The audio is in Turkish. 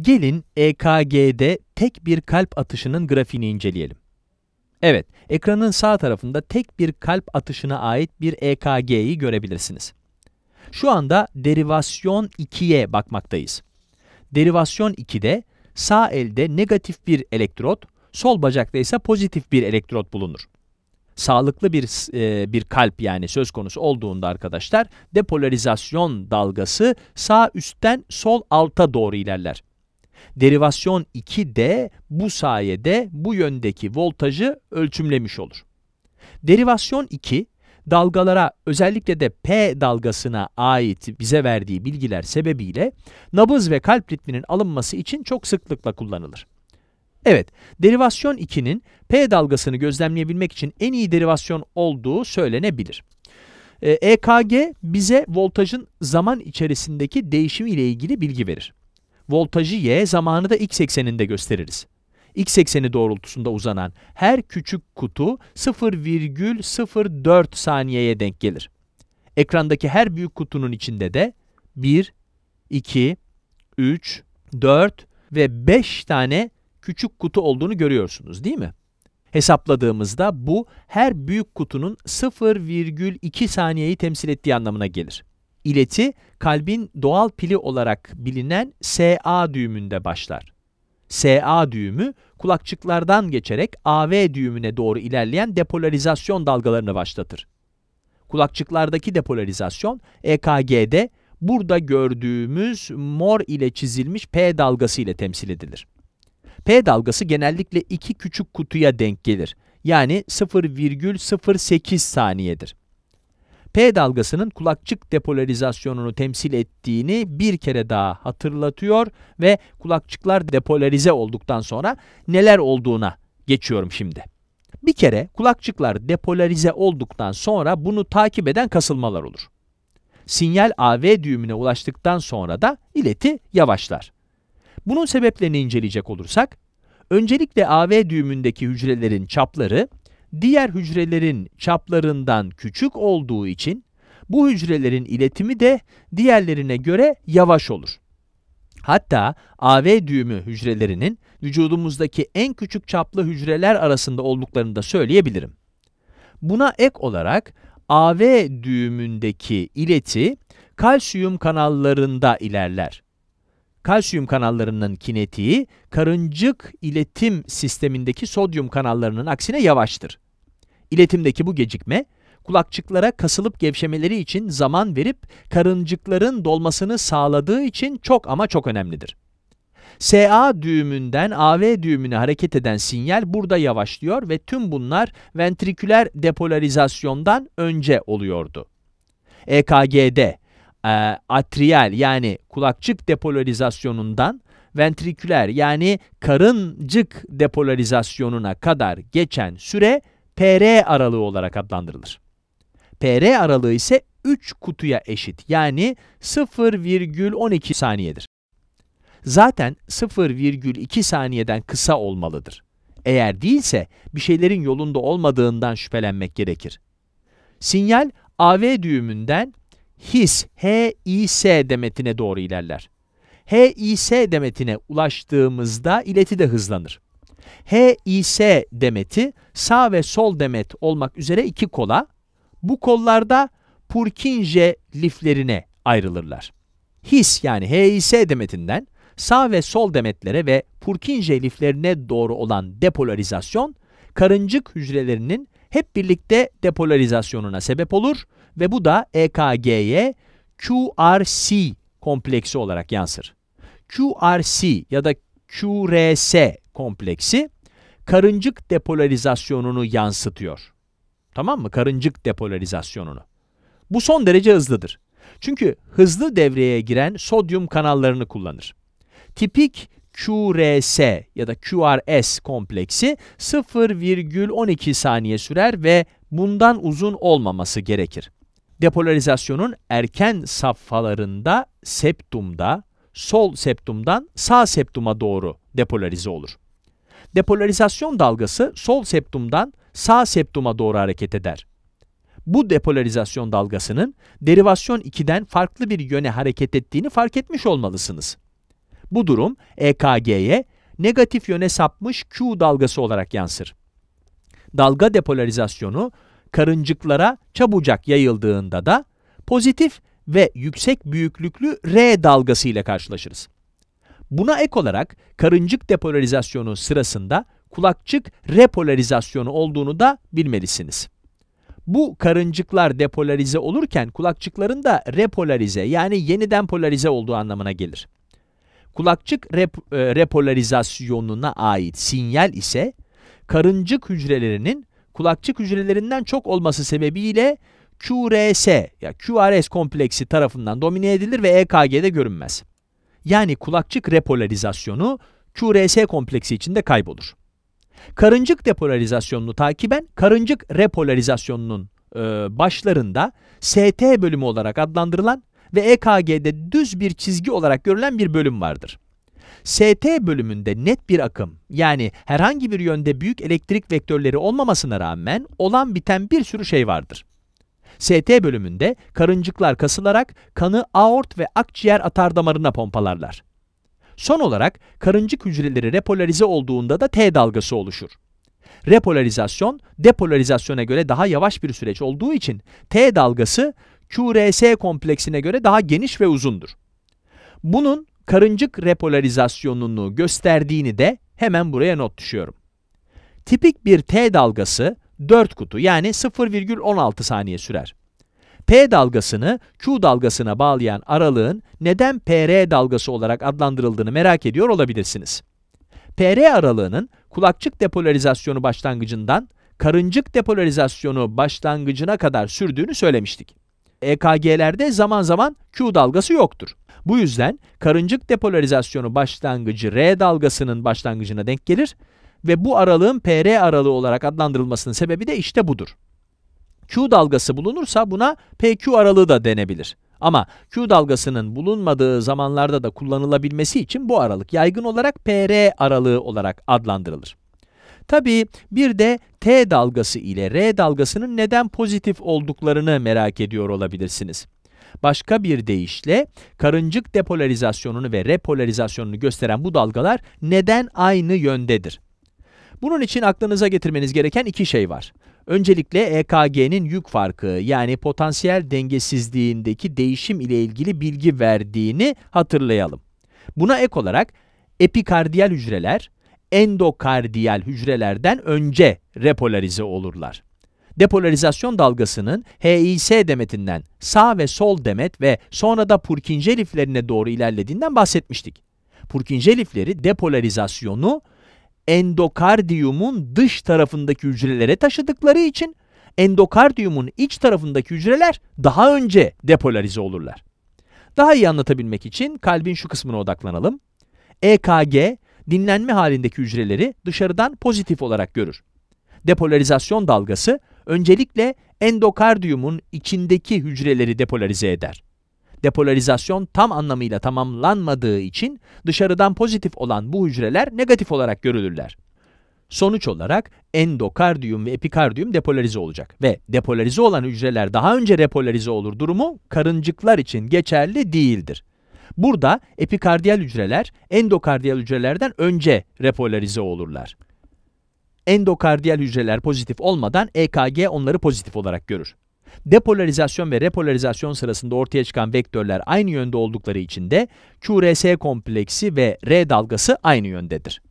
Gelin EKG'de tek bir kalp atışının grafiğini inceleyelim. Evet, ekranın sağ tarafında tek bir kalp atışına ait bir EKG'yi görebilirsiniz. Şu anda derivasyon 2'ye bakmaktayız. Derivasyon 2'de sağ elde negatif bir elektrot, sol bacakta ise pozitif bir elektrot bulunur. Sağlıklı bir, e, bir kalp yani söz konusu olduğunda arkadaşlar depolarizasyon dalgası sağ üstten sol alta doğru ilerler. Derivasyon 2 de bu sayede bu yöndeki voltajı ölçümlemiş olur. Derivasyon 2, dalgalara özellikle de P dalgasına ait bize verdiği bilgiler sebebiyle nabız ve kalp ritminin alınması için çok sıklıkla kullanılır. Evet, derivasyon 2'nin P dalgasını gözlemleyebilmek için en iyi derivasyon olduğu söylenebilir. EKG ee, e bize voltajın zaman içerisindeki değişimi ile ilgili bilgi verir voltajı y, zamanı da x ekseninde gösteririz. X ekseni doğrultusunda uzanan her küçük kutu 0,04 saniyeye denk gelir. Ekrandaki her büyük kutunun içinde de 1, 2, 3, 4 ve 5 tane küçük kutu olduğunu görüyorsunuz değil mi? Hesapladığımızda bu her büyük kutunun 0,2 saniyeyi temsil ettiği anlamına gelir ileti kalbin doğal pili olarak bilinen SA düğümünde başlar. SA düğümü kulakçıklardan geçerek AV düğümüne doğru ilerleyen depolarizasyon dalgalarını başlatır. Kulakçıklardaki depolarizasyon EKG'de burada gördüğümüz mor ile çizilmiş P dalgası ile temsil edilir. P dalgası genellikle iki küçük kutuya denk gelir. Yani 0,08 saniyedir. P dalgasının kulakçık depolarizasyonunu temsil ettiğini bir kere daha hatırlatıyor ve kulakçıklar depolarize olduktan sonra neler olduğuna geçiyorum şimdi. Bir kere kulakçıklar depolarize olduktan sonra bunu takip eden kasılmalar olur. Sinyal AV düğümüne ulaştıktan sonra da ileti yavaşlar. Bunun sebeplerini inceleyecek olursak, öncelikle AV düğümündeki hücrelerin çapları diğer hücrelerin çaplarından küçük olduğu için bu hücrelerin iletimi de diğerlerine göre yavaş olur. Hatta AV düğümü hücrelerinin vücudumuzdaki en küçük çaplı hücreler arasında olduklarını da söyleyebilirim. Buna ek olarak AV düğümündeki ileti kalsiyum kanallarında ilerler. Kalsiyum kanallarının kinetiği karıncık iletim sistemindeki sodyum kanallarının aksine yavaştır. İletimdeki bu gecikme, kulakçıklara kasılıp gevşemeleri için zaman verip karıncıkların dolmasını sağladığı için çok ama çok önemlidir. SA düğümünden AV düğümüne hareket eden sinyal burada yavaşlıyor ve tüm bunlar ventriküler depolarizasyondan önce oluyordu. EKG'de e, e atriyel yani kulakçık depolarizasyonundan ventriküler yani karıncık depolarizasyonuna kadar geçen süre PR aralığı olarak adlandırılır. PR aralığı ise 3 kutuya eşit yani 0,12 saniyedir. Zaten 0,2 saniyeden kısa olmalıdır. Eğer değilse bir şeylerin yolunda olmadığından şüphelenmek gerekir. Sinyal AV düğümünden his HIS demetine doğru ilerler. HIS demetine ulaştığımızda ileti de hızlanır. HIS demeti sağ ve sol demet olmak üzere iki kola, bu kollarda Purkinje liflerine ayrılırlar. His yani HIS demetinden sağ ve sol demetlere ve Purkinje liflerine doğru olan depolarizasyon, karıncık hücrelerinin hep birlikte depolarizasyonuna sebep olur ve bu da EKG'ye QRC kompleksi olarak yansır. QRC ya da QRS kompleksi karıncık depolarizasyonunu yansıtıyor. Tamam mı? Karıncık depolarizasyonunu. Bu son derece hızlıdır. Çünkü hızlı devreye giren sodyum kanallarını kullanır. Tipik QRS ya da QRS kompleksi 0,12 saniye sürer ve bundan uzun olmaması gerekir. Depolarizasyonun erken safhalarında septumda, sol septumdan sağ septuma doğru depolarize olur. Depolarizasyon dalgası sol septumdan sağ septuma doğru hareket eder. Bu depolarizasyon dalgasının derivasyon 2'den farklı bir yöne hareket ettiğini fark etmiş olmalısınız. Bu durum EKG'ye negatif yöne sapmış Q dalgası olarak yansır. Dalga depolarizasyonu karıncıklara çabucak yayıldığında da pozitif ve yüksek büyüklüklü R dalgası ile karşılaşırız. Buna ek olarak karıncık depolarizasyonu sırasında kulakçık repolarizasyonu olduğunu da bilmelisiniz. Bu karıncıklar depolarize olurken kulakçıkların da repolarize yani yeniden polarize olduğu anlamına gelir. Kulakçık rep, e, repolarizasyonuna ait sinyal ise karıncık hücrelerinin kulakçık hücrelerinden çok olması sebebiyle QRS ya QRS kompleksi tarafından domine edilir ve EKG'de görünmez. Yani kulakçık repolarizasyonu QRS kompleksi içinde kaybolur. Karıncık depolarizasyonunu takiben karıncık repolarizasyonunun e, başlarında ST bölümü olarak adlandırılan ve EKG'de düz bir çizgi olarak görülen bir bölüm vardır. ST bölümünde net bir akım yani herhangi bir yönde büyük elektrik vektörleri olmamasına rağmen olan biten bir sürü şey vardır. ST bölümünde karıncıklar kasılarak kanı aort ve akciğer atardamarına pompalarlar. Son olarak karıncık hücreleri repolarize olduğunda da T dalgası oluşur. Repolarizasyon, depolarizasyona göre daha yavaş bir süreç olduğu için T dalgası QRS kompleksine göre daha geniş ve uzundur. Bunun karıncık repolarizasyonunu gösterdiğini de hemen buraya not düşüyorum. Tipik bir T dalgası 4 kutu yani 0,16 saniye sürer. P dalgasını Q dalgasına bağlayan aralığın neden PR dalgası olarak adlandırıldığını merak ediyor olabilirsiniz. PR aralığının kulakçık depolarizasyonu başlangıcından karıncık depolarizasyonu başlangıcına kadar sürdüğünü söylemiştik. EKG'lerde zaman zaman Q dalgası yoktur. Bu yüzden karıncık depolarizasyonu başlangıcı R dalgasının başlangıcına denk gelir ve bu aralığın PR aralığı olarak adlandırılmasının sebebi de işte budur. Q dalgası bulunursa buna PQ aralığı da denebilir. Ama Q dalgasının bulunmadığı zamanlarda da kullanılabilmesi için bu aralık yaygın olarak PR aralığı olarak adlandırılır. Tabii bir de T dalgası ile R dalgasının neden pozitif olduklarını merak ediyor olabilirsiniz. Başka bir deyişle karıncık depolarizasyonunu ve repolarizasyonunu gösteren bu dalgalar neden aynı yöndedir? Bunun için aklınıza getirmeniz gereken iki şey var. Öncelikle EKG'nin yük farkı yani potansiyel dengesizliğindeki değişim ile ilgili bilgi verdiğini hatırlayalım. Buna ek olarak epikardiyal hücreler endokardiyal hücrelerden önce repolarize olurlar. Depolarizasyon dalgasının HIS demetinden sağ ve sol demet ve sonra da Purkinje liflerine doğru ilerlediğinden bahsetmiştik. Purkinje lifleri depolarizasyonu endokardiyumun dış tarafındaki hücrelere taşıdıkları için endokardiyumun iç tarafındaki hücreler daha önce depolarize olurlar. Daha iyi anlatabilmek için kalbin şu kısmına odaklanalım. EKG dinlenme halindeki hücreleri dışarıdan pozitif olarak görür. Depolarizasyon dalgası öncelikle endokardiyumun içindeki hücreleri depolarize eder. Depolarizasyon tam anlamıyla tamamlanmadığı için dışarıdan pozitif olan bu hücreler negatif olarak görülürler. Sonuç olarak endokardiyum ve epikardiyum depolarize olacak ve depolarize olan hücreler daha önce repolarize olur durumu karıncıklar için geçerli değildir. Burada epikardiyal hücreler endokardiyal hücrelerden önce repolarize olurlar. Endokardiyal hücreler pozitif olmadan EKG onları pozitif olarak görür. Depolarizasyon ve repolarizasyon sırasında ortaya çıkan vektörler aynı yönde oldukları için de QRS kompleksi ve R dalgası aynı yöndedir.